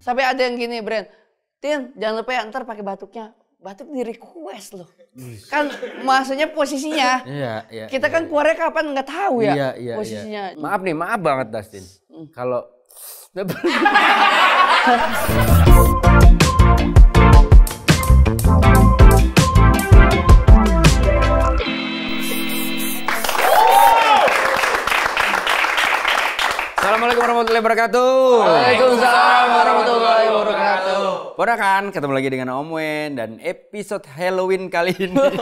Sampai ada yang gini, Brand, Tin, jangan lupa ya ntar pakai batuknya. Batuk di request loh. Kan maksudnya posisinya. Iya, iya. Kita kan iya. keluarnya kapan nggak tahu ya iya, iya, iya. posisinya. Iya. Maaf nih, maaf banget Dustin. Mm. Kalau Assalamualaikum warahmatullahi wabarakatuh. Waalaikumsalam warahmatullahi wabarakatuh. Ponakan, ketemu lagi dengan Om Wen dan episode Halloween kali ini.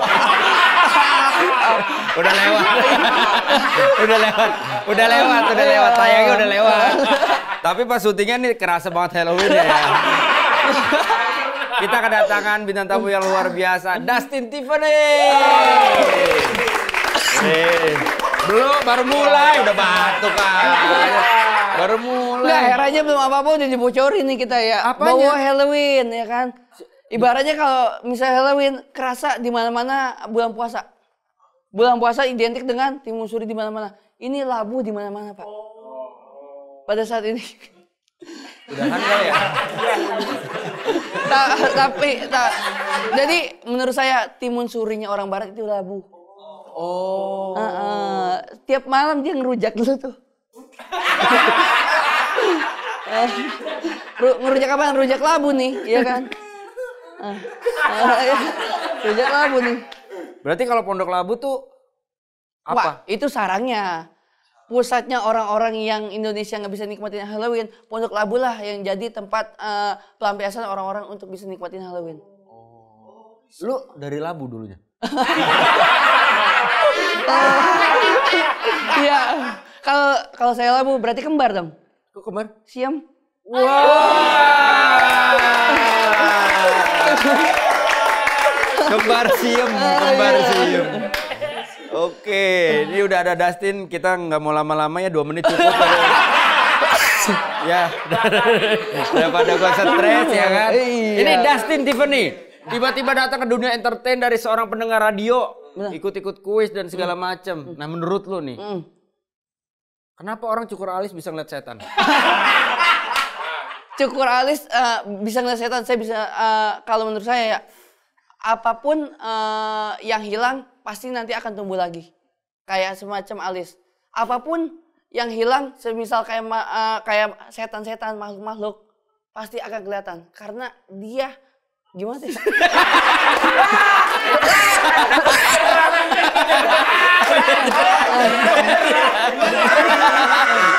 udah lewat. udah lewat. Udah lewat, udah lewat. Tayangnya udah lewat. Tapi pas syutingnya nih kerasa banget Halloween ya. Kita kedatangan bintang tamu yang luar biasa, Dustin Tiffany. Belum, baru mulai udah batuk kan. Baru mulai. Enggak, heranya belum apa-apa udah dibocorin nih kita ya. Apanya? Bawa Halloween ya kan. Ibaratnya kalau misalnya Halloween kerasa di mana-mana bulan puasa. Bulan puasa identik dengan timun suri di mana-mana. Ini labu di mana-mana, Pak. Pada saat ini. Udah ya. tapi tak. jadi menurut saya timun surinya orang barat itu labu. Oh. tiap malam dia ngerujak dulu gitu. tuh eh, ngerujak apa? Ngerujak labu nih, iya kan? Ah, iya. rujak labu nih. Berarti kalau pondok labu tuh apa? Wah, itu sarangnya. Pusatnya orang-orang yang Indonesia nggak bisa nikmatin Halloween, Pondok Labu lah yang jadi tempat uh, pelampiasan orang-orang untuk bisa nikmatin Halloween. Oh. Lu dari Labu dulunya? Iya. Kalau kalau saya mau berarti kembar dong. Kok kembar? Siam. Wow. kembar siam, kembar iya. siam. Oke, ini udah ada Dustin. Kita nggak mau lama-lama ya, dua menit cukup. ya, daripada gua stres ya kan. Ini iya. Dustin Tiffany. Tiba-tiba datang ke dunia entertain dari seorang pendengar radio ikut-ikut kuis dan segala mm. macam. Mm. Nah, menurut lu nih, mm. kenapa orang cukur alis bisa ngeliat setan? cukur alis uh, bisa ngeliat setan. Saya bisa uh, kalau menurut saya ya apapun uh, yang hilang pasti nanti akan tumbuh lagi. Kayak semacam alis. Apapun yang hilang semisal kayak uh, kayak setan-setan makhluk-makhluk pasti akan kelihatan karena dia gimana sih?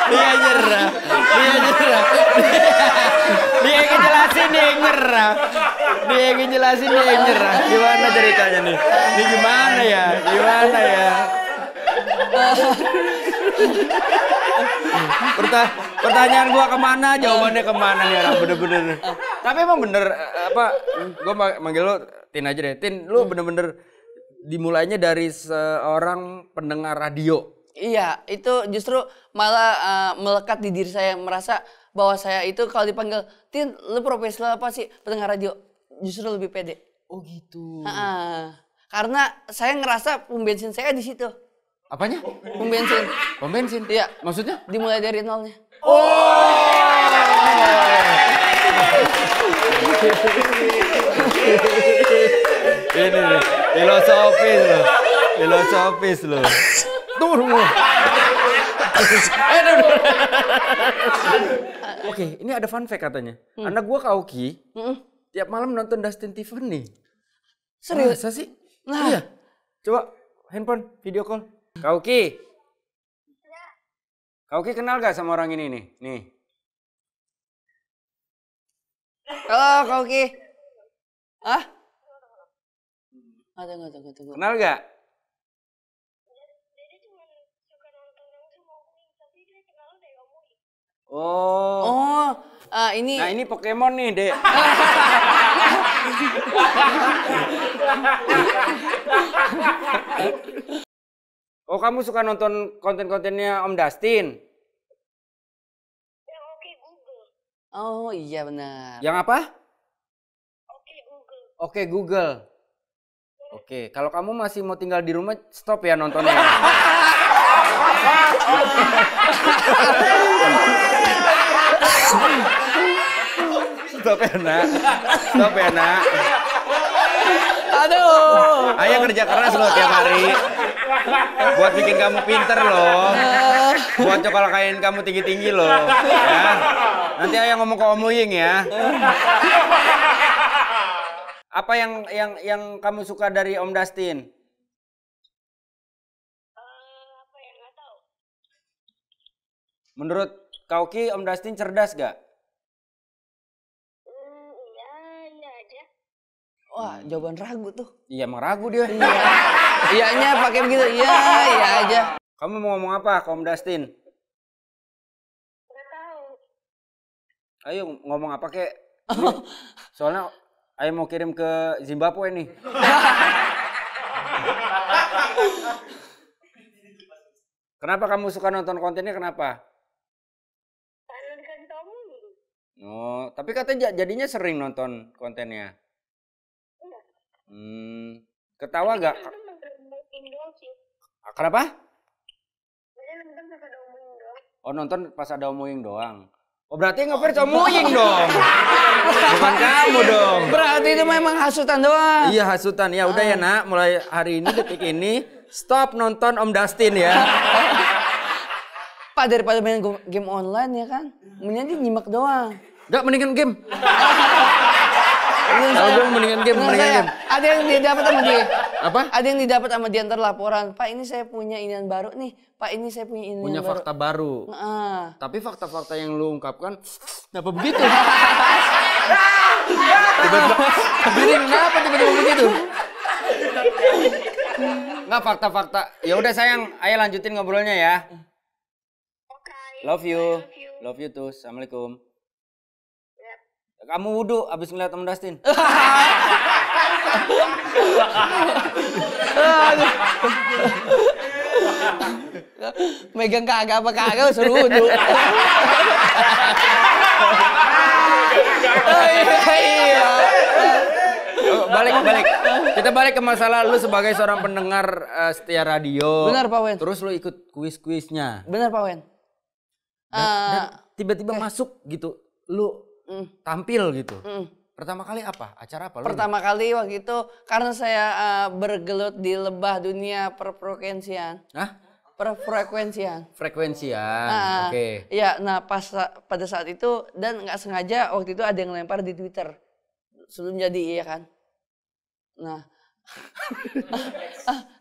Dia nyerah. Dia nyerah. Dia yang jelasin dia yang nyerah. Dia yang jelasin dia yang nyerah. Gimana ceritanya nih? Ini gimana ya? Gimana ya? pertanyaan gua kemana jawabannya kemana nih orang bener-bener tapi emang bener eh, apa gua manggil lo Tin aja deh Tin lu bener-bener dimulainya dari seorang pendengar radio. Iya, itu justru malah uh, melekat di diri saya merasa bahwa saya itu kalau dipanggil Tin, lu profesional apa sih pendengar radio? Justru lebih pede. Oh gitu. Ha -ha. Karena saya ngerasa pom bensin saya di situ. Apanya? Pom bensin. Pom bensin. Iya. Maksudnya? Dimulai dari nolnya. oh. ini nih filosofis loh filosofis loh eh, turun Oke, ini ada fun fact katanya. Hmm. Anak gua Kauki, hmm. tiap malam nonton Dustin Tiffany. Serius? Masa sih? Nah. Iya. Coba handphone video call. Kauki. Kauki kenal gak sama orang ini nih? Nih. Halo oh, Kauki. Hah? Oh, tunggu, tunggu, tunggu. Kenal gak? Oh. Oh, uh, ini. Nah ini Pokemon nih, dek. oh kamu suka nonton konten-kontennya Om Dustin? Yang Oke Google. Oh iya benar. Yang apa? Oke okay, Google. Oke okay, Google. Oke, kalau kamu masih mau tinggal di rumah, stop ya nontonnya. stop ya nak, stop ya nak. Aduh. Nah, ayah kerja keras loh tiap hari. Buat bikin kamu pinter loh. Buat coklat kain kamu tinggi-tinggi loh. Ya. Nanti ayah ngomong ke Om Luying ya. Apa yang yang yang kamu suka dari Om Dustin? Eh, ya? Menurut Kauki, Om Dustin cerdas gak? Mm, iya iya aja. Wah, hmm. jawaban ragu tuh. Iya, emang ragu dia. Iya. Iyanya pakai begitu. Iya, iya aja. Kamu mau ngomong apa ke Om Dustin? Gak tahu. Ayo ngomong apa kek? Soalnya Ayo mau kirim ke Zimbabwe nih. kenapa kamu suka nonton kontennya kenapa? Oh, tapi katanya jadinya sering nonton kontennya. Iya. Hmm, ketawa gak? Kenapa? Oh nonton pas ada omuing doang. Oh berarti ngefir comuing dong. Bukan kamu dong. Berarti itu memang hasutan doang. Iya hasutan. Ya udah ya ah. nak, mulai hari ini detik ini stop nonton Om Dustin ya. Pak daripada main game online ya kan, mendingan dia nyimak doang. Enggak mendingan game. Iya, Kalau mendingan game, iya, mendingan game. Ada yang dia dapat sama dia. Apa? Ada yang didapat sama dia antar laporan. Pak ini saya punya inian baru nih. Pak ini saya punya inian punya baru. fakta baru. Uh. Tapi fakta-fakta yang lu ungkapkan, kenapa begitu? tiba-tiba, kenapa tiba-tiba begitu? nggak fakta-fakta. Ya udah sayang, ayo lanjutin ngobrolnya ya. Oke. Love you. Love you, too. Assalamualaikum. Kamu wudhu abis ngeliat temen Dustin. Megang kagak apa kagak seru oh, iya. iya. balik balik. Kita balik ke masalah lu sebagai seorang pendengar uh, setia radio. Benar Pak Wen. Terus lu ikut kuis-kuisnya. Benar Pak Wen. Eh, tiba-tiba okay. masuk gitu. Lu mm. tampil gitu. Mm Pertama kali apa? Acara apa? Lu Pertama kali waktu itu karena saya uh, bergelut di lebah dunia perfrekuensian. Hah? Perfrekuensian. Frekuensian. Nah, Oke. Okay. Ya, nah pas pada saat itu dan nggak sengaja waktu itu ada yang lempar di Twitter sebelum jadi iya kan. Nah,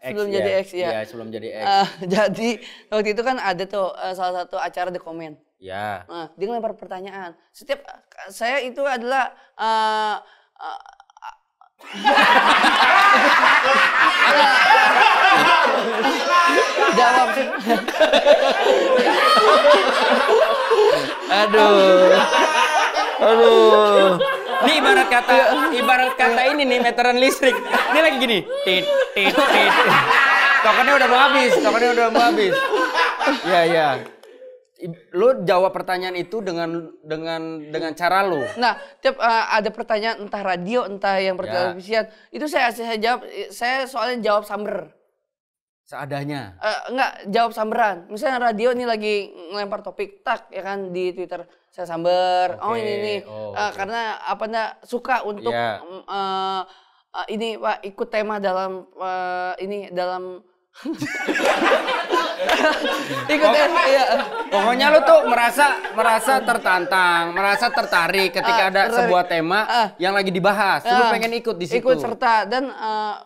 sebelum X, jadi ya? X ya. ya. sebelum jadi X. Uh, jadi waktu itu kan ada tuh uh, salah satu acara di komen Ya. Nah, dia lempar pertanyaan. Setiap eh, saya itu adalah eh, eh, jawab Aduh. Aduh. Ini ibarat kata ibarat kata ini nih meteran listrik. Ini lagi gini. Tit tit tit. Tokennya udah mau habis, tokennya udah mau habis. Iya, iya lu jawab pertanyaan itu dengan dengan dengan cara lu. Nah, tiap uh, ada pertanyaan entah radio entah yang pertelevisian, ya. itu saya saya jawab saya soalnya jawab samber. Seadanya. Uh, enggak, jawab samberan. Misalnya radio ini lagi ngelempar topik tak ya kan di Twitter saya samber. Okay. Oh, ini ini Oh, eh, okay. uh, karena apa enggak suka untuk yeah. Ya. Mm, uh, uh, ini Pak ikut tema dalam uh, ini dalam ikut oh, ya. Pokoknya lu tuh merasa merasa tertantang, merasa tertarik ketika uh, ada tertarik. sebuah tema uh, yang lagi dibahas. Uh, lu ah. pengen ikut di situ. Ikut serta dan uh,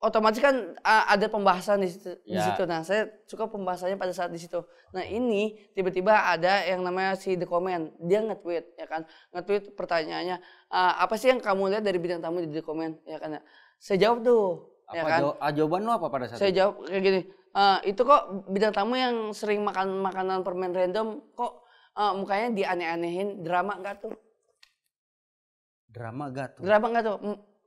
otomatis kan uh, ada pembahasan di situ, ya. di situ. Nah, saya suka pembahasannya pada saat di situ. Nah, ini tiba-tiba ada yang namanya si The Comment. Dia nge-tweet ya kan. Nge-tweet pertanyaannya, uh, apa sih yang kamu lihat dari bidang tamu di The Comment ya kan. Saya jawab tuh Ya apa ya kan? Ah, jawaban lo apa pada saat Saya itu? jawab kayak gini. Uh, itu kok bidang tamu yang sering makan makanan permen random kok uh, mukanya dianeh-anehin drama nggak tuh? Drama nggak tuh? Drama nggak tuh?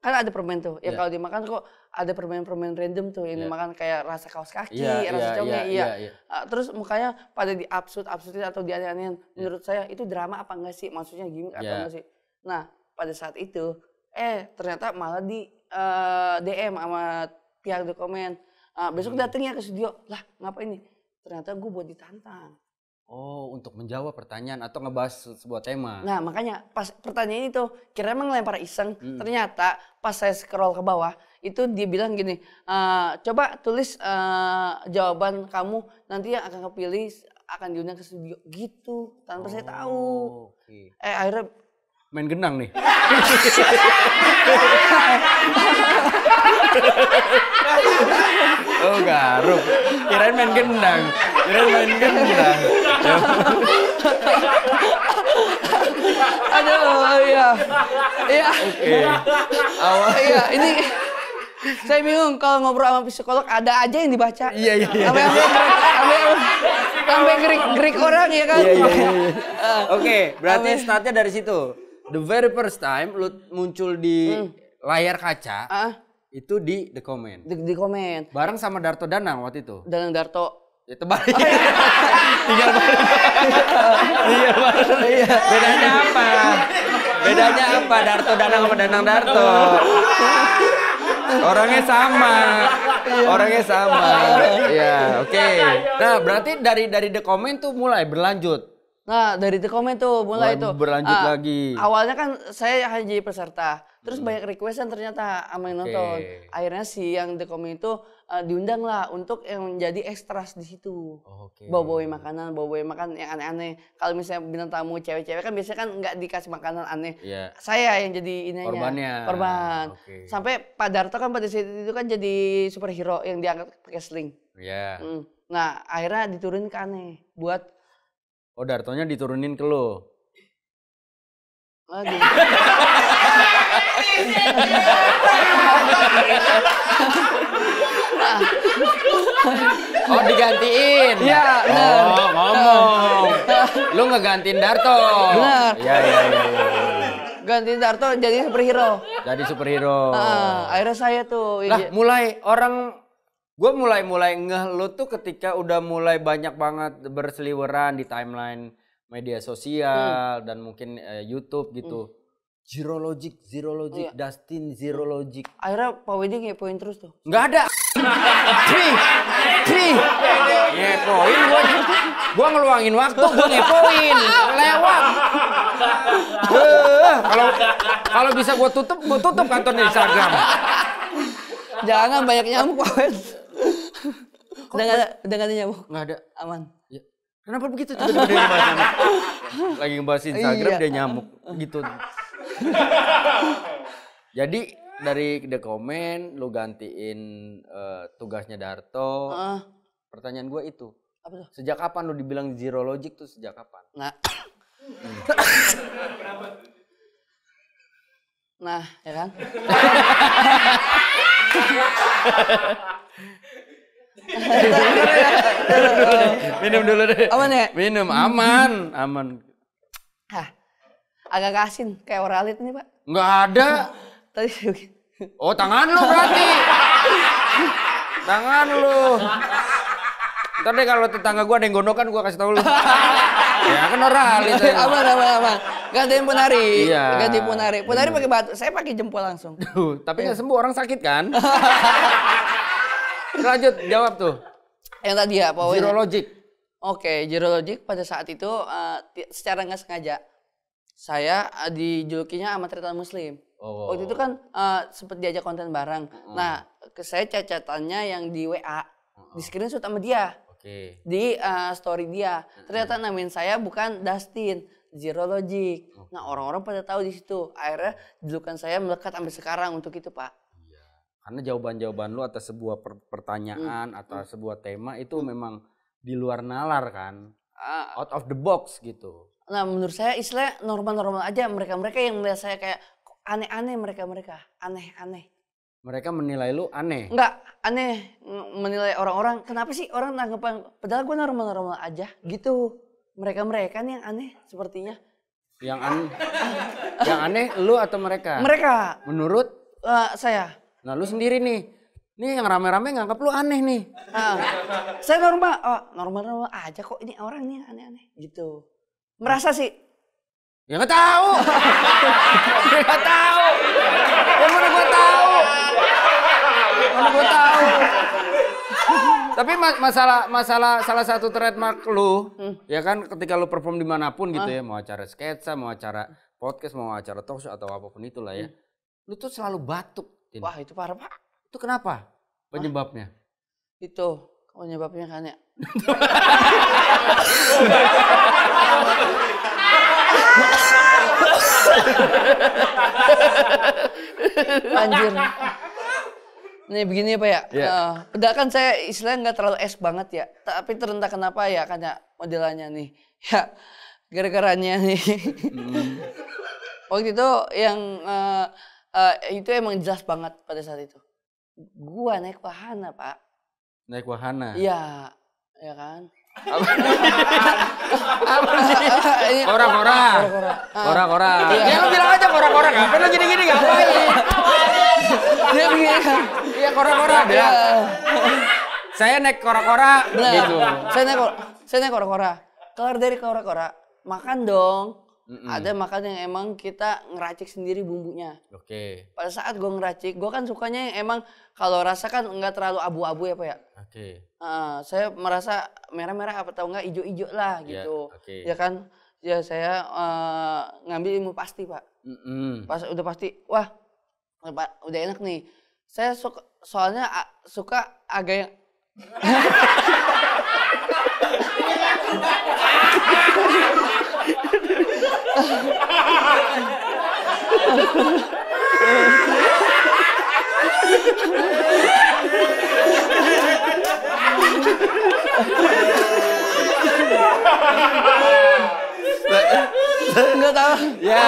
Kan ada permen tuh. Ya yeah. kalau dimakan kok ada permen-permen random tuh yang yeah. dimakan kayak rasa kaos kaki, yeah, rasa yeah, congnya, yeah, iya. Yeah, yeah. Uh, terus mukanya pada di absurd absurdin atau dianeh-anehin. Iya. Menurut saya itu drama apa enggak sih? Maksudnya gini yeah. atau enggak iya. sih? Nah, pada saat itu eh ternyata malah di uh, eh, DM sama pihak dokumen. Uh, ah, besok hmm. datangnya ke studio. Lah, ngapain ini? Ternyata gue buat ditantang. Oh, untuk menjawab pertanyaan atau ngebahas sebuah tema. Nah, makanya pas pertanyaan itu kira emang lempar iseng. Hmm. Ternyata pas saya scroll ke bawah itu dia bilang gini, e, coba tulis e, jawaban kamu nanti yang akan kepilih akan diundang ke studio gitu tanpa oh, saya tahu. Oh, okay. Eh akhirnya main genang nih. oh garuk. Kirain main gendang. Kirain main gendang. Aduh, iya. Iya. Oke. Awal. Iya, ini saya bingung kalau ngobrol sama psikolog ada aja yang dibaca. Iya iya. iya. Sampai sampai sampai gerik gerik orang ya kan. Iya iya. iya. Eh, Oke, berarti startnya dari situ the very first time lu muncul di hmm. layar kaca uh. itu di the comment di, di comment bareng sama Darto Danang waktu itu Danang Darto ya terbalik oh, iya. tinggal iya. bedanya apa bedanya apa Darto Danang sama Danang Darto orangnya sama orangnya sama ya oke okay. nah berarti dari dari the comment tuh mulai berlanjut Nah, dari itu komen tuh mulai, itu. Berlanjut uh, lagi. Awalnya kan saya hanya jadi peserta. Terus hmm. banyak requestan ternyata sama yang nonton. Okay. Akhirnya si yang di komen itu uh, diundang lah untuk yang jadi ekstras di situ. Okay. Bawa-bawain makanan, bawa-bawain makan yang aneh-aneh. Kalau misalnya bintang tamu cewek-cewek kan biasanya kan nggak dikasih makanan aneh. Yeah. Saya yang jadi ini Korbannya. Korban. Okay. Sampai Pak Darto kan pada saat itu kan jadi superhero yang diangkat pakai sling. Yeah. Hmm. Nah, akhirnya diturunkan aneh buat Oh Dartonya diturunin ke lo. lagi? oh digantiin. Iya, Oh, ngomong. Lu ngegantiin Darto. Benar. Iya, iya, iya. Ya. Gantiin Darto jadi superhero. Jadi superhero. Uh, akhirnya saya tuh. Lah, iya. mulai orang gue mulai mulai ngeh lu tuh ketika udah mulai banyak banget berseliweran di timeline media sosial hmm. dan mungkin uh, YouTube gitu. Hmm. Zero logic, zero logic, oh, iya. Dustin zero logic. Akhirnya Pak Wedi ngepoin terus tuh. Enggak ada. Tri, tri, ngepoin gue. Gue ngeluangin waktu, gue ngepoin, lewat. Kalau kalau bisa gue tutup, gue tutup kantor di Instagram. Jangan banyak nyamuk. Pak Udah gak ada, udah gak ada nyamuk. Gak ada. Aman. Ya. Kenapa begitu? Tiba-tiba dia ngebahas nyamuk. Lagi ngebahas iya. Instagram iya. dia nyamuk. Gitu. Jadi dari the comment lu gantiin uh, tugasnya Darto. Uh. Pertanyaan gue itu. Apa tuh? Sejak kapan lu dibilang zero logic tuh sejak kapan? Hmm. Nah, ya kan? minum dulu deh. Minum Aman ya? Minum aman, aman. Hah. Agak asin kayak oralit nih, Pak. Enggak ada. Tadi Oh, tangan lu berarti. tangan lu. Ntar deh kalau tetangga gua ada yang gondokan gua kasih tau lu. ya kan oralit. aman, aman, aman. Gantiin punari. Iya. Ganti punari. Punari pakai batu. Saya pakai jempol langsung. tapi nggak sembuh orang sakit kan? Lanjut jawab tuh. Yang tadi ya pak Zero logic. Oke, zero logic pada saat itu uh, secara nggak sengaja saya uh, dijulukinya amat rentan muslim. Oh. Waktu itu kan uh, eh, sempat diajak konten bareng. Mm. Nah, ke saya cacatannya yang di WA mm. di screenshot sama dia. Okay. Di uh, story dia. Mm. Ternyata namain saya bukan Dustin, Zero Logic. Oh. Nah, orang-orang pada tahu di situ. Akhirnya julukan saya melekat sampai sekarang untuk itu, Pak. Karena jawaban-jawaban lu atas sebuah per pertanyaan hmm. atau hmm. sebuah tema itu hmm. memang di luar nalar kan, uh, out of the box gitu. Nah menurut saya istilah normal-normal aja mereka-mereka yang melihat saya kayak aneh-aneh mereka-mereka, aneh-aneh. Mereka menilai lu aneh? Enggak, aneh menilai orang-orang. Kenapa sih orang tanggapan, padahal gue normal-normal aja gitu. Mereka-mereka nih yang aneh sepertinya. Yang aneh, yang aneh lu atau mereka? Mereka. Menurut? Uh, saya. Nah lu sendiri nih, nih yang rame-rame nganggap lu aneh nih. Nah, saya oh, normal, oh, normal-normal aja kok ini orang nih aneh-aneh gitu. Merasa sih. Ya nggak tahu. Ya nggak tahu. Ya mana gua tahu. Mana gua tahu. Tapi masalah masalah salah satu trademark lu, hmm. ya kan ketika lu perform dimanapun gitu ah. ya, mau acara sketsa, mau acara podcast, mau acara talkshow atau apapun itulah ya, hmm. lu tuh selalu batuk Wah itu parah pak. Itu kenapa? Penyebabnya? Hah? Itu penyebabnya kan ya. Anjir. Nih begini ya Pak ya. Yeah. Uh, udah kan saya istilahnya nggak terlalu es banget ya. Tapi terentak kenapa ya kan ya modelannya nih. Ya gara-garanya nih. Mm. Waktu itu yang uh, uh, itu emang jelas banget pada saat itu. Gua naik wahana, Pak. Naik wahana? Iya, ya kan. orang-orang, orang-orang. Ah. Iya. Ya lu bilang aja orang-orang, Kan lu gini-gini ngapain? Dia begini. Iya, iya. iya orang-orang. Ya. Saya naik kora-kora gitu. Saya naik kora. Saya naik kora-kora. Keluar dari kora-kora, makan dong Mm -mm. Ada makanan yang emang kita ngeracik sendiri bumbunya. Oke. Okay. Pada saat gue ngeracik, gue kan sukanya yang emang kalau rasa kan nggak terlalu abu-abu ya pak ya. Oke. Okay. Uh, saya merasa merah-merah apa tau nggak ijo-ijo lah ya, gitu. Yeah, okay. Ya kan, ya saya uh, ngambil ilmu pasti pak. Mm -mm. Pas udah pasti, wah udah enak nih. Saya suka, soalnya uh, suka agak yang Enggak tahu. Ya.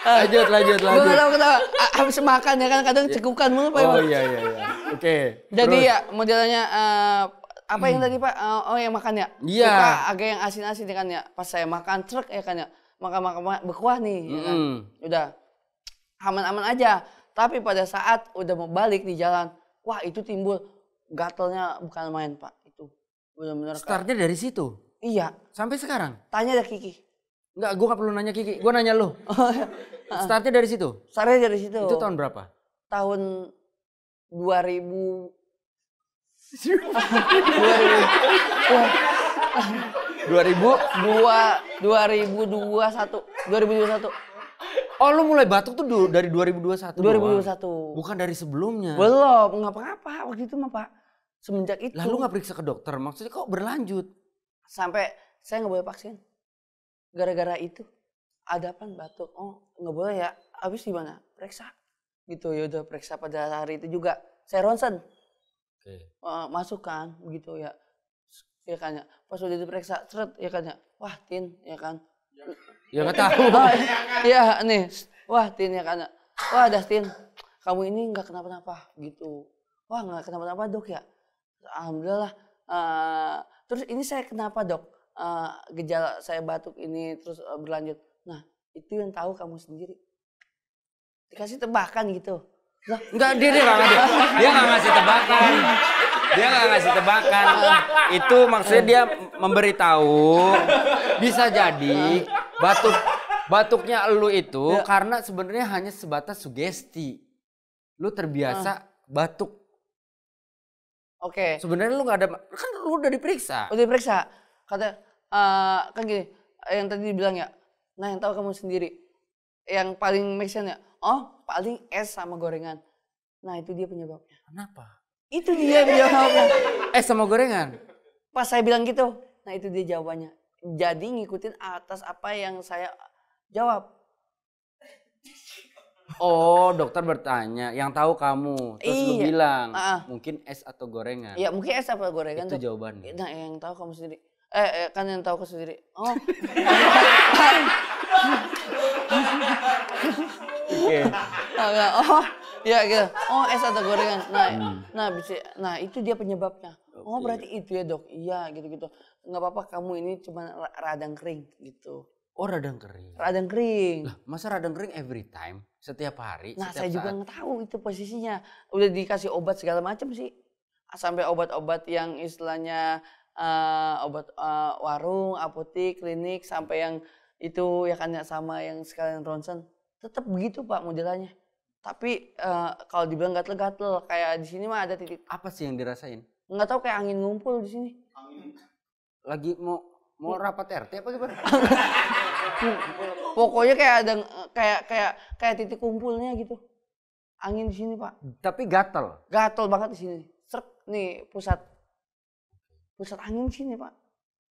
Ah. Lanjut, lanjut, lanjut. Gue tahu ketawa. Habis makan ya kan kadang cekukan mulu Pak. Oh iya iya iya. Oke. Jadi ya modelnya eh, apa yang hmm. tadi Pak? Eh, oh yang makan ya? Iya. Suka agak yang asin-asin ya kan ya. Pas saya makan truk ya kan ya maka makan berkuah nih, mm. ya kan? udah aman-aman aja. Tapi pada saat udah mau balik di jalan, wah itu timbul gatelnya bukan main pak itu benar-benar. Startnya dari situ. Iya. Sampai sekarang. Tanya deh Kiki. Enggak, gue gak perlu nanya Kiki. Gue nanya lo. Oh, iya. Startnya dari situ? Startnya dari situ. Itu tahun berapa? Tahun 2000... 2000... dua ribu 2021 satu Oh lu mulai batuk tuh satu dari 2021 2021 satu Bukan dari sebelumnya Belum ngapa-ngapa waktu itu mah pak Semenjak itu Lalu nggak periksa ke dokter maksudnya kok berlanjut Sampai saya nggak boleh vaksin Gara-gara itu ada apa batuk oh nggak boleh ya habis gimana periksa gitu ya udah periksa pada hari itu juga saya ronsen okay. Eh, masuk kan, begitu ya ya kan ya pas udah diperiksa seret ya kan ya wah tin ya kan ya nggak tahu ya nih wah tin ya kan ya wah tin kamu ini nggak kenapa-napa gitu wah nggak kenapa-napa dok ya alhamdulillah uh, terus ini saya kenapa dok uh, gejala saya batuk ini terus uh, berlanjut nah itu yang tahu kamu sendiri dikasih tebakan gitu Loh. Enggak, diri dia enggak Dia enggak ngasih tebakan dia nggak ngasih tebakan. Itu maksudnya dia memberitahu bisa jadi batuk batuknya lu itu ya. karena sebenarnya hanya sebatas sugesti. Lu terbiasa hmm. batuk. Oke. Okay. Sebenarnya lu nggak ada kan lu udah diperiksa. Udah diperiksa. Kata uh, kan gini, yang tadi dibilang ya. Nah, yang tahu kamu sendiri. Yang paling make ya. Oh, paling es sama gorengan. Nah, itu dia penyebabnya. Kenapa? Itu dia jawabnya. Eh sama gorengan? Pas saya bilang gitu, nah itu dia jawabannya. Jadi ngikutin atas apa yang saya jawab. Oh, dokter bertanya, yang tahu kamu. Terus iya. lu bilang, uh, mungkin es atau gorengan. Iya, mungkin es atau gorengan. Itu tuh. jawabannya. Nah, yang tahu kamu sendiri. Eh, eh kan yang tahu kamu sendiri. Oh. Oke. okay. Oh, oh, ya gitu. Oh es atau gorengan. Nah, hmm. nah bisa. Nah itu dia penyebabnya. Okay. Oh berarti itu ya dok. Iya gitu-gitu. Nggak apa-apa kamu ini cuma radang kering gitu. Oh radang kering. Radang kering. Lah, masa radang kering every time setiap hari. Nah setiap saya juga nggak tahu itu posisinya. Udah dikasih obat segala macam sih. Sampai obat-obat yang istilahnya uh, obat uh, warung, apotek, klinik sampai yang itu ya kan sama yang sekalian ronsen tetap begitu pak modelannya tapi uh, kalau dibilang gatel-gatel kayak di sini mah ada titik apa sih yang dirasain nggak tahu kayak angin ngumpul di sini angin lagi mau mau rapat RT apa gimana pokoknya kayak ada kayak kayak kayak titik kumpulnya gitu angin di sini pak tapi gatel gatel banget di sini serk nih pusat pusat angin di sini pak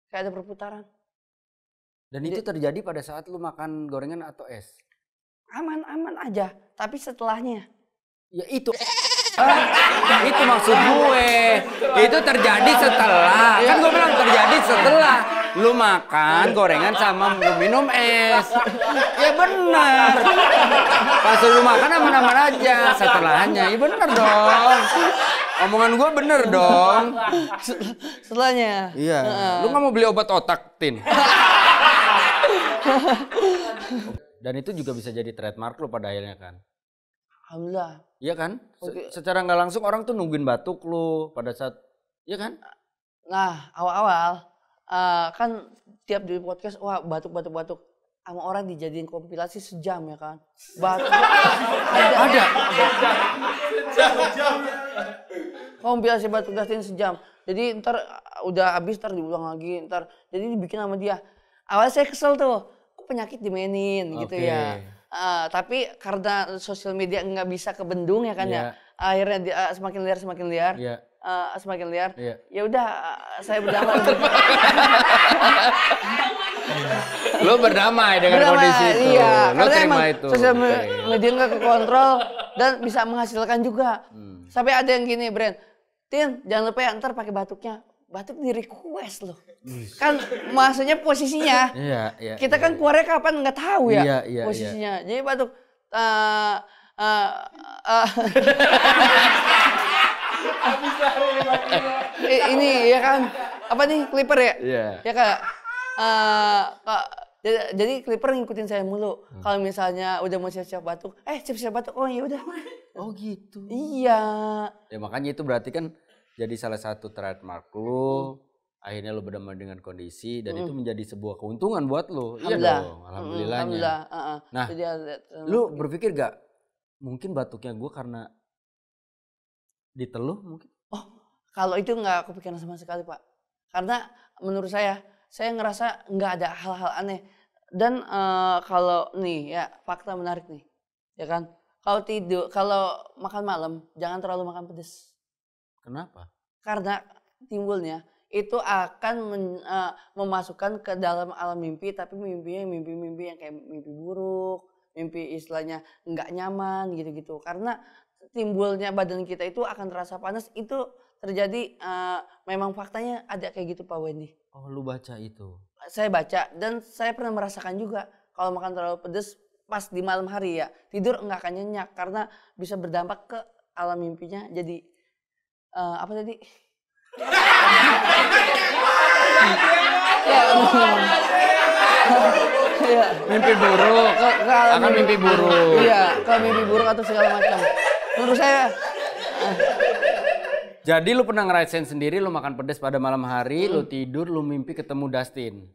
kayak ada perputaran dan itu terjadi pada saat lu makan gorengan atau es aman-aman aja. Tapi setelahnya, ya itu. Ah, ya itu maksud gue. Itu terjadi setelah. Kan gue bilang terjadi setelah lu makan gorengan sama lu minum es. Ya benar. Pas lu makan aman-aman aja setelahnya. Ya benar dong. Omongan gue bener dong. Setelahnya. Iya. Lu nggak mau beli obat otak, Tin? Dan itu juga bisa jadi trademark lo pada akhirnya kan. Alhamdulillah. Iya kan? Se Secara nggak langsung orang tuh nungguin batuk lo pada saat, iya kan? Nah awal-awal uh, kan tiap di podcast wah batuk batuk batuk sama orang dijadiin kompilasi sejam ya kan? Batuk ada. ada. Sejam. Kompilasi batuk datin sejam. Jadi ntar udah habis ntar diulang lagi ntar jadi dibikin sama dia. Awalnya saya kesel tuh penyakit dimainin okay. gitu ya. Uh, tapi karena sosial media nggak bisa ke bendung ya kan yeah. ya, iya. akhirnya dia, uh, semakin liar semakin liar. Yeah. Iya. Uh, semakin liar. Iya. Ya udah, eh, saya berdamai. Lo berdamai dengan berdamai, kondisi itu. Iya, Lo karena terima emang itu. Sosial media nggak kekontrol dan bisa menghasilkan juga. Hmm. Sampai ada yang gini, Brand. Tin, jangan lupa ya ntar pakai batuknya batuk di request loh. Kan maksudnya posisinya. Iya, iya. Kita iya, kan iya. keluarnya kapan nggak tahu ya iya, iya, iya. posisinya. Iya. Jadi batuk uh, uh, uh, ini ya kan apa nih clipper ya? Yeah. Ya Kak. Uh, kak jadi Clipper ngikutin saya mulu. Hmm. Kalau misalnya udah mau siap-siap batuk, eh siap-siap batuk, oh ya udah. Oh gitu. Iya. Ya makanya itu berarti kan jadi salah satu trademark lu hmm. akhirnya lu berdamai dengan kondisi dan hmm. itu menjadi sebuah keuntungan buat lu iya dong alhamdulillah alhamdulillah. uh -uh. nah jadi, eh, eh, lu berpikir gak mungkin batuknya gue karena diteluh mungkin oh kalau itu nggak kepikiran sama sekali pak karena menurut saya saya ngerasa nggak ada hal-hal aneh dan uh, kalau nih ya fakta menarik nih ya kan kalau tidur kalau makan malam jangan terlalu makan pedes Kenapa? Karena timbulnya itu akan men, uh, memasukkan ke dalam alam mimpi tapi mimpinya mimpi-mimpi yang kayak mimpi buruk, mimpi istilahnya nggak nyaman gitu-gitu. Karena timbulnya badan kita itu akan terasa panas itu terjadi uh, memang faktanya ada kayak gitu Pak Wendy. Oh, lu baca itu. Saya baca dan saya pernah merasakan juga kalau makan terlalu pedes pas di malam hari ya tidur nggak akan nyenyak karena bisa berdampak ke alam mimpinya jadi uh, apa tadi? ya. Iya. Iya. mimpi buruk ke, ke akan mimpi, buruk iya kalau mimpi buruk atau segala macam menurut saya eh. jadi lu pernah ngerasain sendiri lu makan pedes pada malam hari, hmm. lu tidur, lu mimpi ketemu Dustin.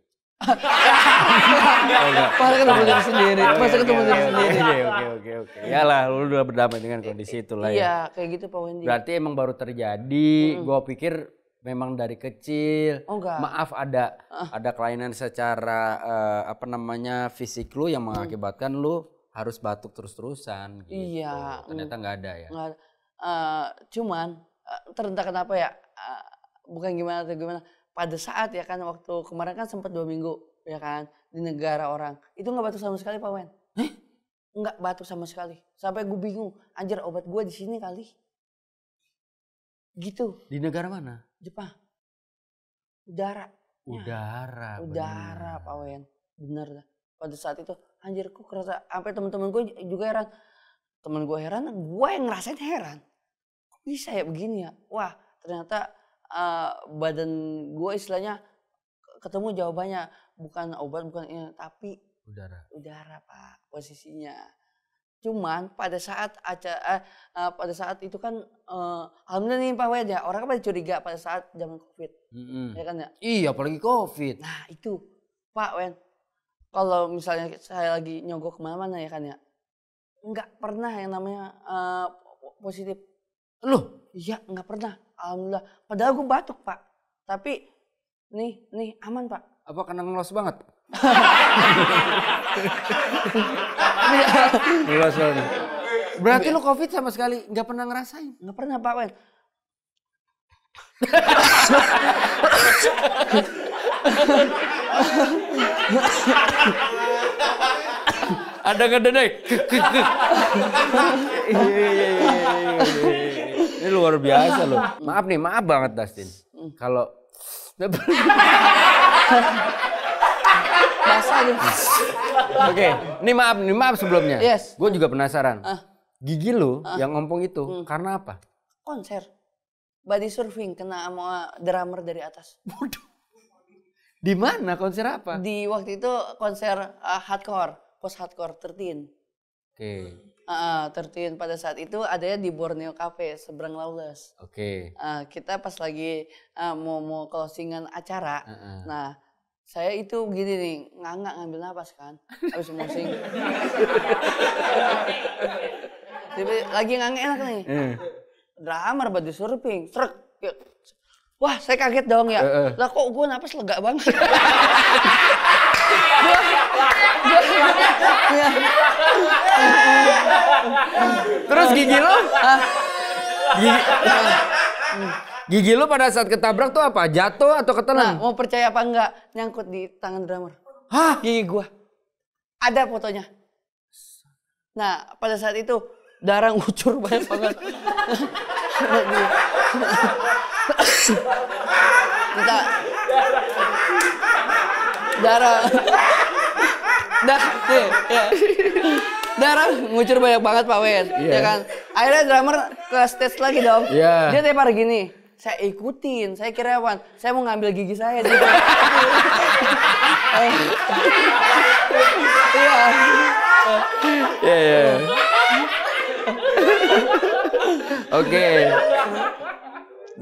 Masa ketemu diri sendiri, masa ketemu diri sendiri. Oke oke oke. Iyalah, lu udah berdamai dengan kondisi itu lah ya. Iya, kayak gitu Pak Wendy. Berarti emang baru terjadi. Gua pikir memang dari kecil. Oh enggak. Maaf ada uh. ada kelainan secara uh, apa namanya fisik lu yang mm. mengakibatkan lu harus batuk terus-terusan iya, gitu. Iya. Ternyata nggak ada ya. Enggak. Uh, eh, cuman uh, eh, terentak kenapa ya? Uh, bukan gimana atau gimana pada saat ya kan waktu kemarin kan sempat dua minggu ya kan di negara orang itu nggak batuk sama sekali Pak Wen. Eh? Nggak batuk sama sekali. Sampai gue bingung, anjir obat gue di sini kali. Gitu. Di negara mana? Jepang. Udara. Udara. Ya. Udara bener. Pak Wen. benar dah. Pada saat itu anjir kok kerasa sampai teman-teman gue juga heran. teman gue heran, gue yang ngerasain heran. Kok bisa ya begini ya? Wah ternyata uh, badan gue istilahnya ketemu jawabannya bukan obat bukan ini tapi udara udara pak posisinya cuman pada saat acara uh, eh, eh, pada saat itu kan uh, alhamdulillah nih pak Wed ya orang kan pada curiga pada saat zaman covid mm-hmm. ya kan ya iya apalagi covid nah itu pak Wen kalau misalnya saya lagi nyogok kemana-mana ya kan ya nggak pernah yang namanya uh, positif loh iya nggak pernah alhamdulillah padahal gue batuk pak tapi nih nih aman pak apa karena ngelos banget ngelos banget berarti lu covid sama sekali nggak pernah ngerasain nggak pernah pak Wen ada nggak deh iya iya iya, iya, iya, iya. Ini luar biasa loh. Maaf nih, maaf banget Dustin. Hmm. Kalau Oke, okay. Oke, ini maaf, ini maaf sebelumnya. Yes. Gue juga penasaran. Uh. Gigi lu uh. yang ompong itu hmm. karena apa? Konser. Body surfing kena sama drummer dari atas. Waduh. Di mana konser apa? Di waktu itu konser uh, hardcore, post hardcore 13. Oke. Okay. Uh, pada saat itu adanya di Borneo Cafe seberang Lawless. Oke. Okay. Uh, eh, kita pas lagi uh, mau mau closingan acara, uh -uh. nah saya itu gini nih nggak ngambil napas kan habis musik lagi nggak enak nih mm. drummer surfing truk ya. wah saya kaget dong ya uh, lah kok gue napas lega banget Terus gigi lo? Gigi, ah. gigi lo pada saat ketabrak tuh apa? Jatuh atau ketelan? Nah, mau percaya apa enggak nyangkut di tangan drummer. Hah? Gigi gua. Ada fotonya. Nah, pada saat itu darah ngucur banyak banget. Kita darah. Dah, ya darah ngucur banyak banget Pak Wen, yeah. ya kan? Akhirnya drummer ke stage lagi dong. Yeah. Dia tepar gini, saya ikutin, saya kira Wan, saya mau ngambil gigi saya. Iya. Iya, iya. Oke.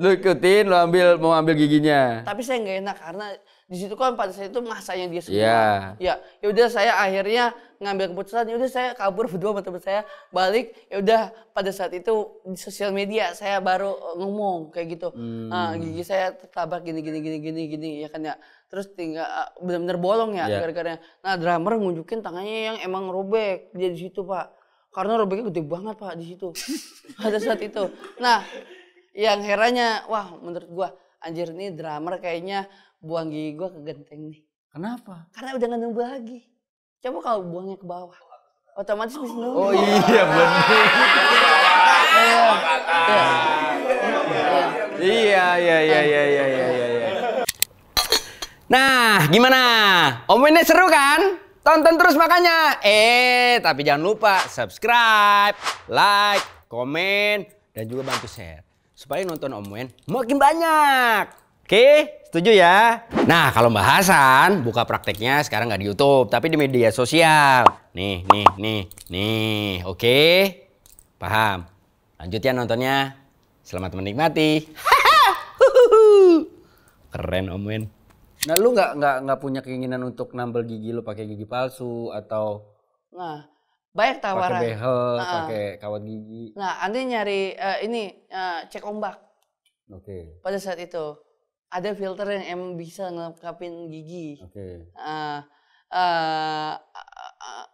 Lu ikutin, lu ambil mau ambil giginya. Tapi saya nggak enak karena di situ kan pada saya itu masanya dia semua. Iya. Yeah. ya udah saya akhirnya ngambil keputusan ya udah saya kabur berdua sama teman saya balik ya udah pada saat itu di sosial media saya baru eh, ngomong kayak gitu hmm. uh, gigi saya tertabrak gini gini gini gini gini ya kan ya terus tinggal uh, ah, benar-benar bolong ya yeah. gara-garanya nah drummer ngunjukin tangannya yang emang robek dia di situ pak karena robeknya gede banget pak di situ pada saat itu nah yang herannya wah menurut gua anjir nih drummer kayaknya buang gigi gua ke genteng nih kenapa karena udah nggak nunggu lagi Coba kalau buangnya ke bawah, otomatis bisa nunggu. Oh iya benar. Iya iya, iya iya iya iya iya iya iya. Nah, gimana? Omennya seru kan? Tonton terus makanya. Eh, tapi jangan lupa subscribe, like, komen, dan juga bantu share. Supaya nonton Om Wen makin banyak. Oke? Okay? Setuju ya? Nah, kalau Mbak Hasan buka prakteknya sekarang nggak di YouTube, tapi di media sosial. Nih, nih, nih, nih. Oke? Paham? Lanjut ya nontonnya. Selamat menikmati. Keren Om Win. Nah, lu nggak nggak nggak punya keinginan untuk nambel gigi lu pakai gigi palsu atau Nah, banyak tawaran. Pakai behel, nah, pakai kawat gigi. Nah, nanti nyari uh, ini uh, cek ombak. Oke. Okay. Pada saat itu ada filter yang emang bisa ngelengkapin gigi. Oke. Okay. Uh, uh, ah, uh, ah, uh,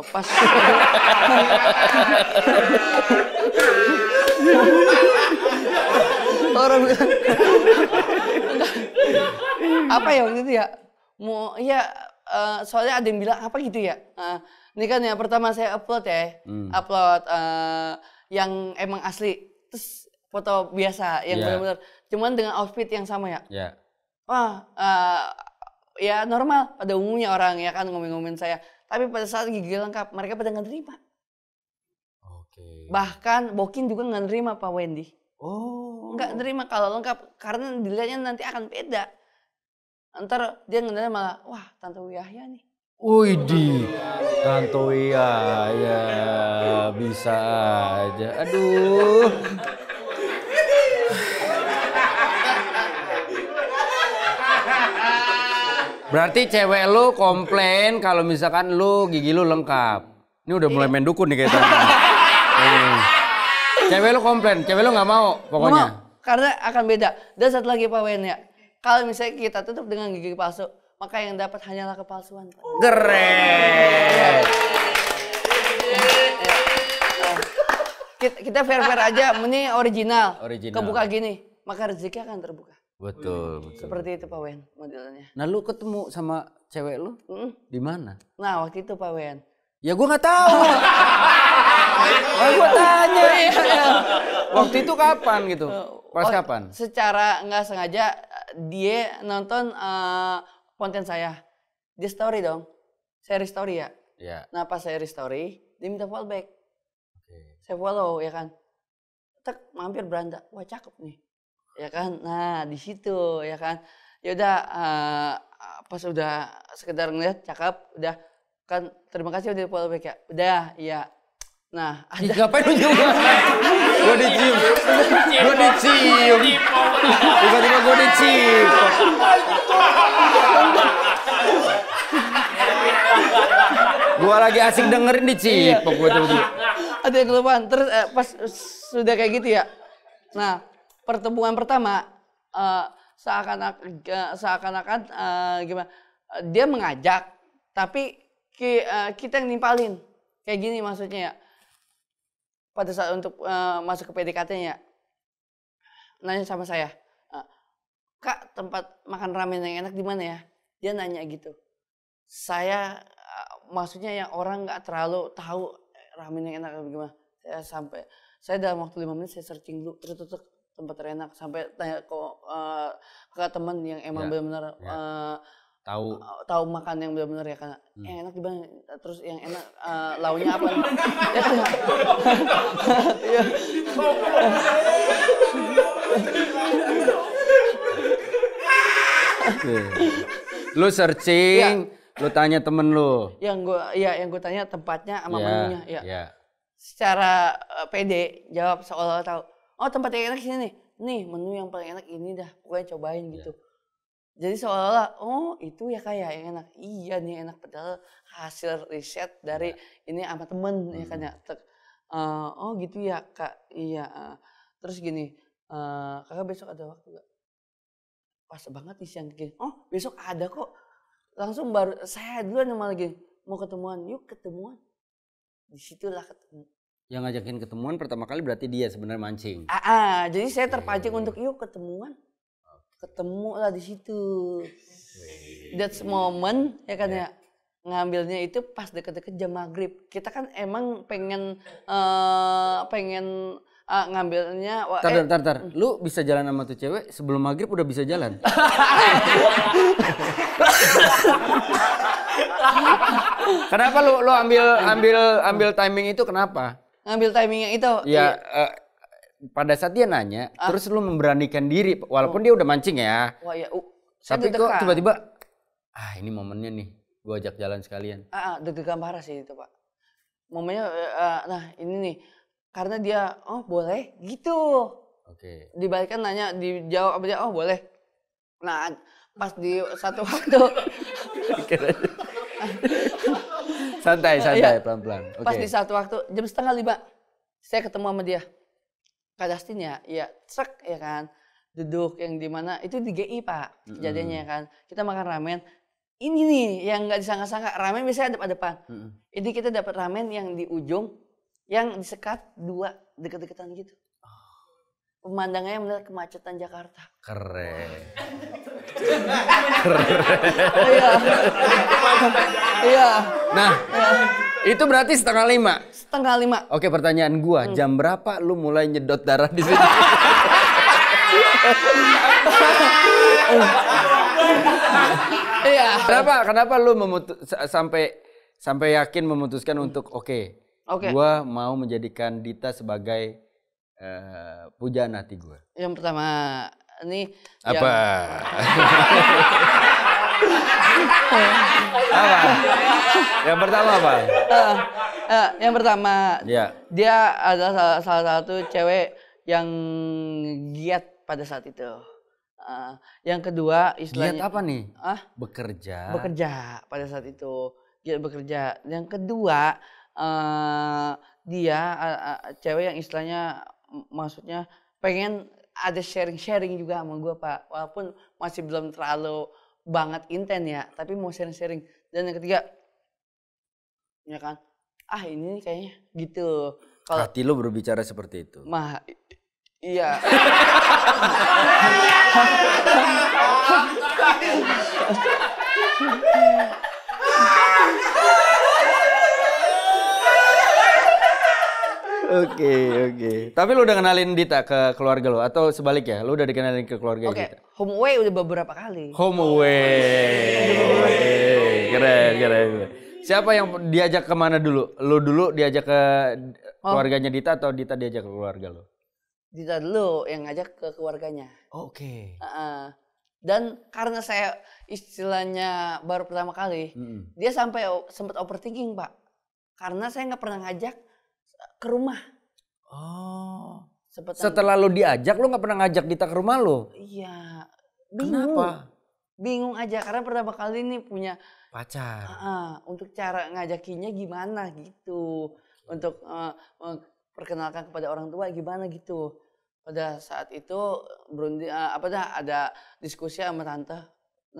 ah, pas orang apa ya waktu itu ya mau ya uh, eh, soalnya ada yang bilang apa gitu ya uh, ini kan yang pertama saya upload ya hmm. upload uh, yang emang asli terus foto biasa yang yeah. benar-benar cuman dengan outfit yang sama ya Ya. wah uh, ya normal pada umumnya orang ya kan ngomong-ngomongin saya tapi pada saat gigi lengkap mereka pada nggak terima okay. bahkan bokin juga nggak nerima pak Wendy oh nggak nerima kalau lengkap karena dilihatnya nanti akan beda ntar dia ngendalnya malah wah tante Wiyahya nih Wih Tanto iya, ya bisa aja. Aduh, Berarti cewek lu komplain kalau misalkan lu gigi lu lengkap. Ini udah mulai iya. main dukun nih kayaknya. Iya. Cewek lu komplain, cewek lu nggak mau pokoknya. mau, karena akan beda. Dan satu lagi Pak Wen ya, kalau misalnya kita tutup dengan gigi palsu, maka yang dapat hanyalah kepalsuan. Keren. kita, fair fair aja, ini original. Original. Kebuka gini, maka rezeki akan terbuka. Betul, hmm, betul. Seperti itu Pak Wen modelnya. Nah lu ketemu sama cewek lu mm. di mana? Nah waktu itu Pak Wen. Ya gue nggak tahu. gue tanya. Oh, iya. Waktu itu kapan gitu? Oh, pas oh, kapan? Secara nggak sengaja dia nonton uh, konten saya. di story dong. Seri story ya. Ya. Nah pas seri story dia minta follow Okay. Saya follow ya kan. Tek mampir beranda. Wah cakep nih ya kan nah di situ ya kan ya udah uh, pas udah sekedar ngeliat cakep udah kan terima kasih udah follow ya udah ya nah ada ngapain lu juga gue dicium gue dicium tiba-tiba gue dicium gua lagi asik dengerin dicipok gue tuh iya. ada yang kelupaan terus eh, pas sudah kayak gitu ya nah pertemuan pertama uh, seakan-akan uh, eh, seakan uh, gimana? Uh, dia mengajak tapi ki, uh, kita yang nimpalin. Kayak gini maksudnya ya. Pada saat untuk uh, masuk ke PDKT-nya. Ya. Nanya sama saya. Kak, tempat makan ramen yang enak di mana ya? Dia nanya gitu. Saya uh, maksudnya yang orang nggak terlalu tahu ramen yang enak gimana. Saya sampai saya dalam waktu lima menit saya searching dulu terus tempat enak sampai tanya ke uh, ke teman yang emang ya. benar-benar ya. uh, tahu eh, tahu makan yang benar-benar ya kan hmm. yang enak di bang terus yang enak uh, launya apa ya kan lu searching ya. lu tanya temen lu yang gua ya yang gua tanya tempatnya sama ya, menunya ya, ya. secara uh, pede jawab seolah-olah tahu oh tempat yang enak sini nih nih menu yang paling enak ini dah pokoknya cobain iya. gitu jadi seolah-olah oh itu ya kayak ya, yang enak iya nih enak padahal hasil riset dari yeah. ini sama temen hmm. ya kan ya uh, oh gitu ya kak iya eh. terus gini uh, kakak besok ada waktu gak pas banget nih siang gini oh besok ada kok langsung baru saya duluan malah gini mau ketemuan yuk ketemuan disitulah ketemu yang ngajakin ketemuan pertama kali berarti dia sebenarnya mancing. Ah, ah jadi saya terpancing untuk yuk ketemuan. Ketemu lah di situ. That's moment ya kan yeah. ya ngambilnya itu pas deket-deket jam maghrib. Kita kan emang pengen uh, pengen uh, ngambilnya. Wah, eh, tar, hmm. Lu bisa jalan sama tuh cewek sebelum maghrib udah bisa jalan. kenapa lu lu ambil ambil ambil timing itu kenapa? ngambil timingnya itu. Ya, uh, pada saat dia nanya, ah. terus lu memberanikan diri walaupun oh. dia udah mancing ya. Wah ya, uh, tapi kok tiba-tiba ah ini momennya nih, gua ajak jalan sekalian. Ah, ah deg-degan parah sih itu, Pak. Momennya uh, nah ini nih karena dia oh boleh gitu. Oke. Okay. Dibalikkan nanya dijawab apa dia oh boleh. Nah, pas di satu waktu santai, eh, santai, iya. pelan-pelan. Okay. Pas di satu waktu, jam setengah lima, saya ketemu sama dia. Kak Dustin ya, ya truk ya kan. Duduk yang di mana, itu di GI Pak kejadiannya mm -hmm. kan. Kita makan ramen, ini nih yang nggak disangka-sangka, ramen biasanya ada depan. Mm -hmm. Ini kita dapat ramen yang di ujung, yang disekat dua deket-deketan gitu. Ah. Pemandangannya melihat kemacetan Jakarta. Keren. Keren. oh, iya. Iya. Nah, itu berarti setengah lima. Setengah lima. Oke, pertanyaan gua, hmm. jam berapa lu mulai nyedot darah di sini? Iya. kenapa? Kenapa lu memutus sampai sampai yakin memutuskan hmm. untuk oke, okay, okay. gua mau menjadikan Dita sebagai uh, pujaan hati gue. Yang pertama, ini apa? apa? Yang pertama apa? Uh, uh, yang pertama, yeah. dia adalah salah, salah satu cewek yang giat pada saat itu. Uh, yang kedua istilahnya giat apa nih? Ah, bekerja. Bekerja pada saat itu giat bekerja. Yang kedua uh, dia uh, uh, cewek yang istilahnya maksudnya pengen ada sharing-sharing juga sama gue pak, walaupun masih belum terlalu banget intent ya tapi mau sharing-sharing dan yang ketiga ya kan ah ini kayaknya gitu kalau hati lo berbicara seperti itu mah iya Oke, oke. Tapi lu udah kenalin Dita ke keluarga lu atau sebaliknya? Lu udah dikenalin ke keluarga okay. Dita? Oke, home away udah beberapa kali. Home away. Keren, keren. Siapa yang diajak kemana dulu? Lu dulu diajak ke oh. keluarganya Dita atau Dita diajak ke keluarga lu? Dita dulu yang ngajak ke keluarganya. Oke. Okay. Uh -uh. Dan karena saya istilahnya baru pertama kali, mm -hmm. dia sampai sempat overthinking pak. Karena saya nggak pernah ngajak ke rumah. Oh. Sepetan. Setelah lo diajak, lo nggak pernah ngajak Dita ke rumah lo? Iya. Bingung. Kenapa? Bingung aja karena pertama kali ini punya pacar. Uh, untuk cara ngajakinya gimana gitu, untuk uh, eh, perkenalkan kepada orang tua gimana gitu. Pada saat itu berundi, uh, apa dah ada diskusi sama tante.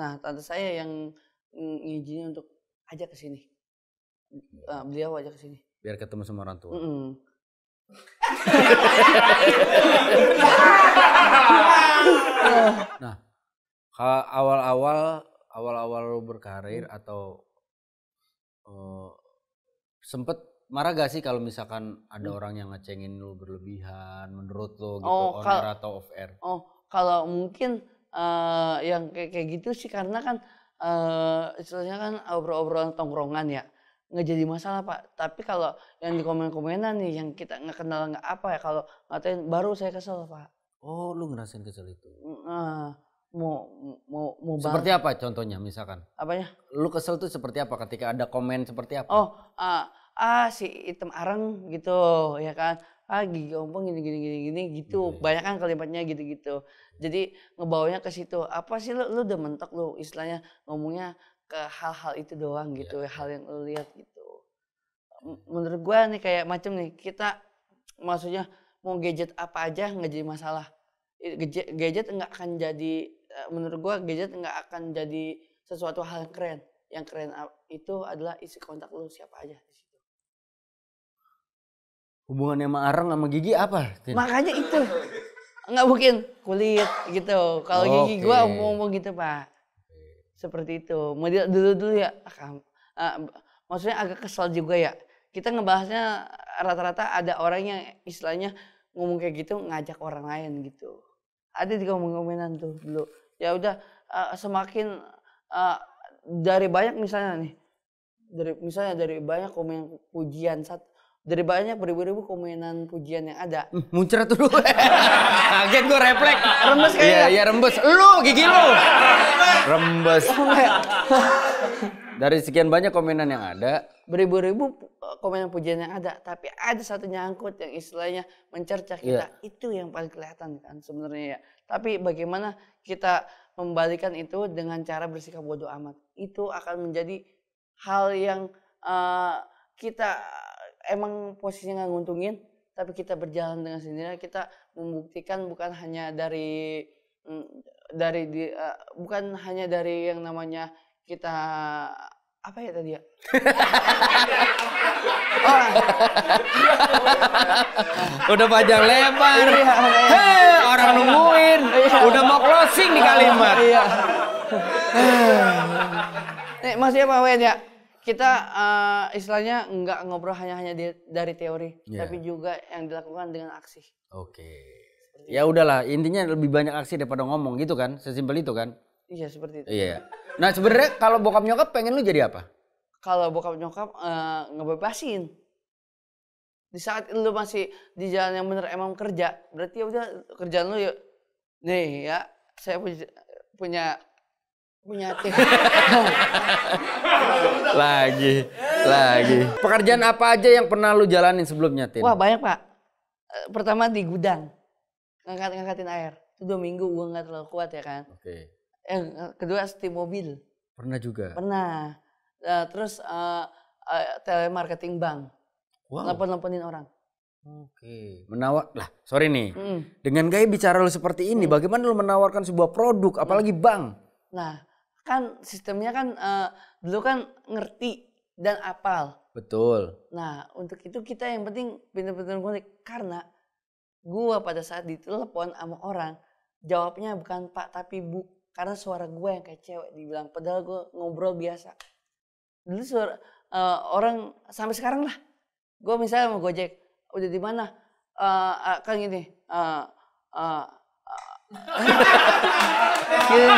Nah tante saya yang ngizinin untuk ajak ke sini. Uh, beliau ajak ke sini biar ketemu sama orang tua. nah, awal-awal awal-awal lo berkarir mm. atau uh, sempet marah gak sih kalau misalkan ada hmm. orang yang ngecengin lo berlebihan menurut lo gitu oh, on air atau off air? Oh, kalau mungkin uh, yang kayak kayak gitu sih karena kan uh, istilahnya kan obrol-obrolan tongkrongan ya nggak jadi masalah pak tapi kalau yang di komen komenan nih yang kita nggak kenal nggak apa ya kalau ngatain baru saya kesel pak oh lu ngerasain kesel itu uh, mau mau mau seperti apa contohnya misalkan apanya lu kesel tuh seperti apa ketika ada komen seperti apa oh uh, ah si item areng gitu ya kan ah gigi ompong gini gini gini gini gitu yeah. Iya. banyak kan kalimatnya gitu gitu jadi ngebawanya ke situ apa sih lu lu udah mentok lu istilahnya ngomongnya ke hal-hal itu doang iya, gitu, yeah. hal yang lu lihat gitu. Menurut gue nih kayak macam nih kita maksudnya mau gadget apa aja nggak jadi masalah. Gadget, nggak akan jadi eh, menurut gue gadget nggak akan jadi sesuatu hal yang keren. Yang keren itu adalah isi kontak lu siapa aja di situ. Hubungannya sama arang sama gigi apa? Makanya itu. nggak mungkin kulit gitu. Kalau okay. gigi gua mau ngomong gitu, Pak seperti itu model dulu dulu ya ah, ah, maksudnya agak kesel juga ya kita ngebahasnya rata-rata ada orang yang istilahnya ngomong kayak gitu ngajak orang lain gitu ada di komen-komenan tuh dulu ya udah ah, semakin dari banyak misalnya nih dari misalnya dari banyak komen pujian satu dari banyak beribu-ribu komenan pujian yang ada. Hmm, muncrat dulu. Kaget gue refleks. Rembes kayaknya. Iya, iya rembes. Lu gigi lu. Rembes. Oh, dari sekian banyak komenan yang ada, beribu-ribu komenan pujian yang ada, tapi ada satu nyangkut yang istilahnya mencerca kita. Yeah. Itu yang paling kelihatan kan sebenarnya ya. Tapi bagaimana kita membalikan itu dengan cara bersikap bodoh amat. Itu akan menjadi hal yang uh, kita emang posisinya nggak nguntungin tapi kita berjalan dengan sendirinya kita membuktikan bukan hanya dari mm, dari di, uh, bukan hanya dari yang namanya kita apa ya tadi ya? oh. Udah panjang lebar. Iya, iya. hey, orang nungguin. Iya. Udah mau closing di kalimat. Iya. Nih, eh, masih apa ya? kita uh, istilahnya nggak ngobrol hanya hanya dari teori, yeah. tapi juga yang dilakukan dengan aksi. Oke. Okay. Ya udahlah, intinya lebih banyak aksi daripada ngomong gitu kan, sesimpel itu kan? Iya seperti itu. Iya. Nah sebenarnya kalau bokap nyokap pengen lu jadi apa? Kalau bokap nyokap uh, ngebebasin. Di saat lu masih di jalan yang bener emang kerja, berarti ya udah kerjaan lu ya, nih ya saya punya punya tim. lagi, lagi. Pekerjaan apa aja yang pernah lu jalanin sebelumnya, Tin? Wah banyak pak. Eh, pertama di gudang, ngangkat-ngangkatin air. Itu dua minggu gue nggak terlalu kuat ya kan. Oke. Okay. Eh, yang eh, kedua setir mobil. Pernah juga. Pernah. Uh, terus uh, uh, telemarketing bank. Wow. Lepon-leponin orang. Oke, menawar lah. Sorry nih, mm. dengan gaya bicara lu seperti ini, mm. bagaimana lu menawarkan sebuah produk, apalagi nah. bank? Nah, kan sistemnya kan uh, dulu kan ngerti dan apal. Betul. Nah, untuk itu kita yang penting benar-benar ngulik karena gua pada saat ditelepon sama orang jawabnya bukan Pak tapi Bu karena suara gue yang kayak cewek dibilang padahal gue ngobrol biasa dulu suara uh, orang sampai sekarang lah gue misalnya mau gojek udah di mana uh, eh, uh, kang ini uh, uh, uh, iya.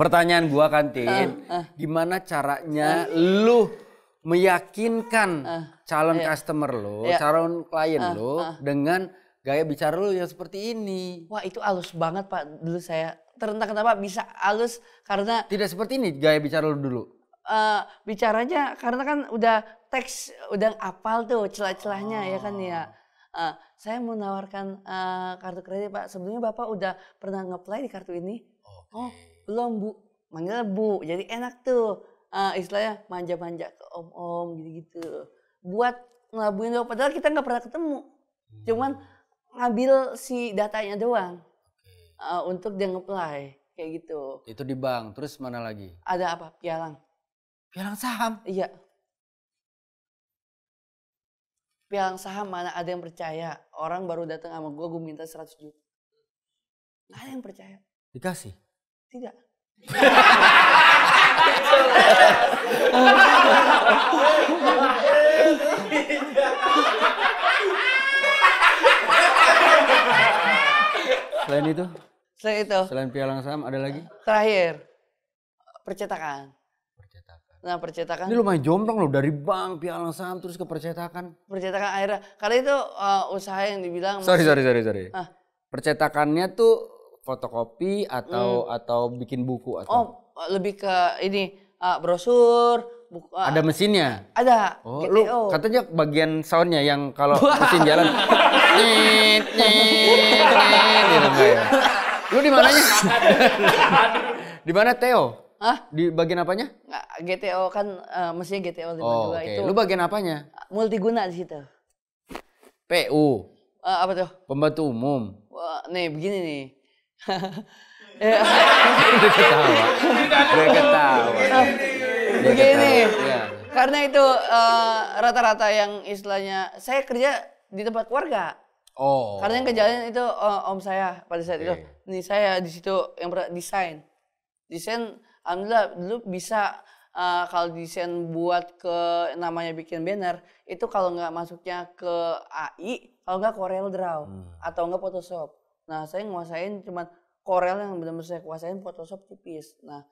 Pertanyaan gua kan Tin, uh, ah, uh. Ah. gimana caranya uh. lu meyakinkan uh, calon iya. customer lu, iya. calon klien uh, lo uh. dengan gaya bicara lu yang seperti ini. Wah itu halus banget Pak dulu saya. terentak kenapa bisa halus karena... Tidak seperti ini gaya bicara lu dulu uh, bicaranya karena kan udah teks udah apal tuh celah-celahnya oh. ya kan ya. Uh, saya mau nawarkan uh, kartu kredit Pak. Sebelumnya Bapak udah pernah ngeplay di kartu ini? Okay. Oh, belum Bu. Manggil Bu. Jadi enak tuh. Uh, istilahnya manja-manja ke om-om gitu-gitu. Buat ngelabuin doang. Padahal kita nggak pernah ketemu. Hmm. Cuman ngambil si datanya doang. Okay. Uh, untuk dia ngeplay kayak gitu. Itu di bank. Terus mana lagi? Ada apa? Pialang. Pialang saham? Iya. Pialang saham mana ada yang percaya. Orang baru datang sama gue, gue minta 100 juta. Gak ada yang percaya. Dikasih? Tidak. Selain itu? Selain itu. Selain pialang saham ada lagi? Terakhir. Percetakan. Nah percetakan. Ini lumayan jomplang loh dari bank pialang saham terus ke percetakan. Percetakan akhirnya karena itu uh, usaha yang dibilang. Sorry sorry sorry sorry. Ah. Percetakannya tuh fotokopi atau hmm. atau bikin buku atau. Oh lebih ke ini uh, brosur. Buku, uh, eh, ada mesinnya. Ada. Oh lu katanya bagian soundnya yang kalau mesin jalan. Nit nit nit. gitu ya. Lu di mananya? di mana Theo? Hah? Di bagian apanya? GTO kan uh, eh, mesinnya GTO 52 oh, okay. itu. Lu bagian apanya? Multiguna di situ. PU. Uh, eh, apa tuh? Pembantu umum. Wah, nih begini nih. Eh, Dia ketawa. Dia ketawa. Begini. Iya. Karena itu rata-rata uh, yang istilahnya saya kerja di tempat keluarga. Oh. Karena yang kejadian itu uh, om saya pada saat okay. itu. Nih saya di situ yang desain. Desain alhamdulillah lu bisa uh, kalau desain buat ke namanya bikin banner itu kalau nggak masuknya ke AI kalau nggak Corel Draw hmm. atau nggak Photoshop nah saya nguasain cuman Corel yang benar-benar saya kuasain Photoshop tipis nah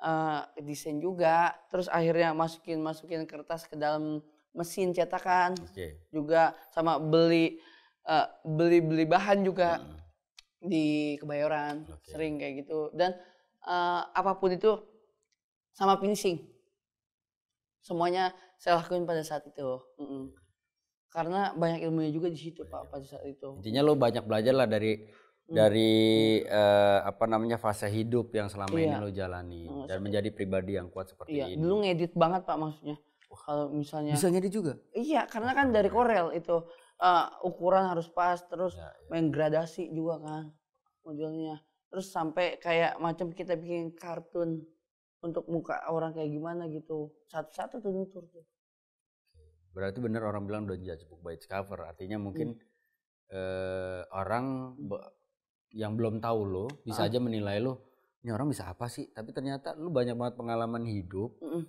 uh, desain juga terus akhirnya masukin masukin kertas ke dalam mesin cetakan okay. juga sama beli uh, eh, beli beli bahan juga hmm. di kebayoran okay. sering kayak gitu dan uh, apapun itu sama finishing. Semuanya saya lakuin pada saat itu. Mm -mm. Karena banyak ilmunya juga di situ Pak pada saat itu. Intinya lo banyak belajar lah dari mm. dari uh, apa namanya fase hidup yang selama iya. ini lo jalani mm, dan menjadi pribadi yang kuat seperti iya. ini. Dulu ngedit banget Pak maksudnya. Wah. Kalau misalnya Bisa ngedit juga? Iya, karena kan dari Corel itu uh, ukuran harus pas terus ya, iya. main gradasi juga kan modelnya terus sampai kayak macam kita bikin kartun untuk muka orang kayak gimana gitu satu-satu tuh nutur tuh berarti bener orang bilang udah judge book by its cover artinya hmm. mungkin hmm. eh, orang yang belum tahu lo bisa ah. aja menilai lo ini orang bisa apa sih tapi ternyata lo banyak banget pengalaman hidup mm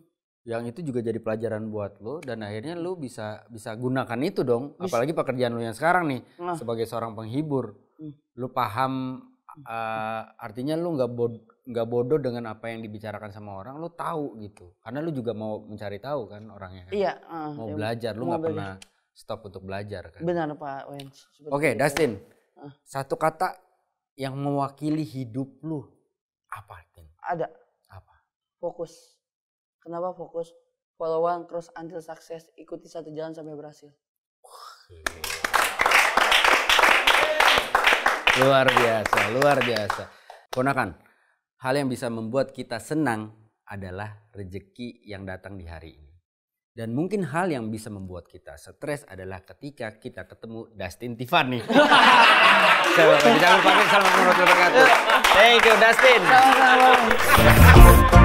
yang itu juga jadi pelajaran buat lo dan akhirnya mm. lo bisa bisa gunakan itu dong bisa. apalagi pekerjaan lo yang sekarang nih nah. sebagai seorang penghibur mm. lu paham uh, artinya lu nggak bod nggak bodoh dengan apa yang dibicarakan sama orang lu tahu gitu karena lu juga mau mencari tahu kan orangnya kan? iya uh, mau ya, belajar lu nggak pernah stop untuk belajar kan benar pak Wens oke okay, Dustin uh. satu kata yang mewakili hidup lu apa Tin? ada apa fokus kenapa fokus Follow one cross until success ikuti satu jalan sampai berhasil Wah, Luar biasa, luar biasa. Ponakan, hal yang bisa membuat kita senang adalah rejeki yang datang di hari ini. Dan mungkin hal yang bisa membuat kita stres adalah ketika kita ketemu Dustin Tiffany. Selamat menikmati. Selamat menikmati. Thank you Dustin. Selamat